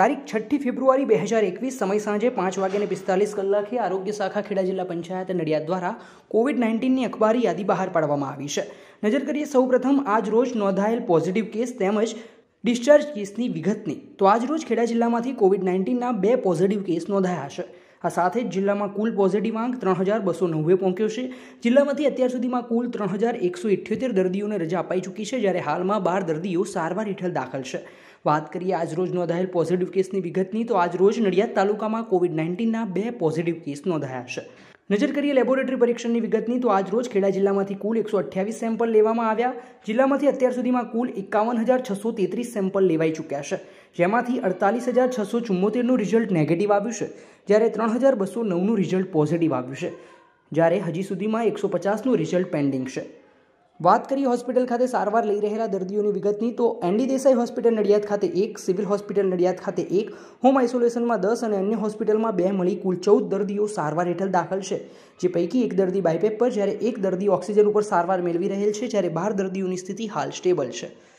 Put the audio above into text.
તારીખ છઠ્ઠી ફેબ્રુઆરી બે હજાર એકવીસ સમય સાંજે પાંચ વાગ્યાને પિસ્તાલીસ કલાકે આરોગ્ય શાખા ખેડા જિલ્લા પંચાયત નડિયાદ દ્વારા કોવિડ નાઇન્ટીનની અખબારી યાદી બહાર પાડવામાં આવી છે નજર કરીએ સૌપ્રથમ આજ રોજ નોંધાયેલ પોઝિટિવ કેસ તેમજ ડિસ્ચાર્જ કેસની વિગતની તો આજ રોજ ખેડા જિલ્લામાંથી કોવિડ નાઇન્ટીનના બે પોઝિટિવ કેસ નોંધાયા છે આ સાથે જ જિલ્લામાં કુલ પોઝિટિવ આંક ત્રણ હજાર બસો નવ્વે પહોંચ્યો છે જિલ્લામાંથી અત્યાર સુધીમાં કુલ ત્રણ હજાર એકસો ઇઠ્યોતેર દર્દીઓને રજા અપાઈ ચૂકી છે જ્યારે હાલમાં બાર દર્દીઓ સારવાર હેઠળ દાખલ છે વાત કરીએ આજરોજ નોંધાયેલ પોઝિટિવ કેસની વિગતની તો આજરોજ નડિયાદ તાલુકામાં કોવિડ નાઇન્ટીનના બે પોઝિટિવ કેસ નોંધાયા છે નજર કરીએ લેબોરેટરી પરીક્ષણની વિગતની તો આજરોજ ખેડા જિલ્લામાંથી કુલ એકસો અઠ્યાવીસ સેમ્પલ લેવામાં આવ્યા જિલ્લામાંથી અત્યાર સુધીમાં કુલ એકાવન હજાર છસો તેત્રીસ સેમ્પલ લેવાઈ ચૂક્યા છે જેમાંથી અડતાલીસ હજાર છસો ચુમ્મોતેરનું રિઝલ્ટ નેગેટિવ આવ્યું છે જ્યારે ત્રણ હજાર બસો નવનું રિઝલ્ટ પોઝિટિવ આવ્યું છે જ્યારે હજી સુધીમાં એકસો પચાસનું રિઝલ્ટ પેન્ડિંગ છે વાત કરીએ હોસ્પિટલ ખાતે સારવાર લઈ રહેલા દર્દીઓની વિગતની તો એનડી દેસાઈ હોસ્પિટલ નડિયાદ ખાતે એક સિવિલ હોસ્પિટલ નડિયાદ ખાતે એક હોમ આઇસોલેશનમાં દસ અને અન્ય હોસ્પિટલમાં બે મળી કુલ ચૌદ દર્દીઓ સારવાર હેઠળ દાખલ છે જે પૈકી એક દર્દી બાયપેપ પર જ્યારે એક દર્દી ઓક્સિજન ઉપર સારવાર મેળવી રહેલ છે જ્યારે બાર દર્દીઓની સ્થિતિ હાલ સ્ટેબલ છે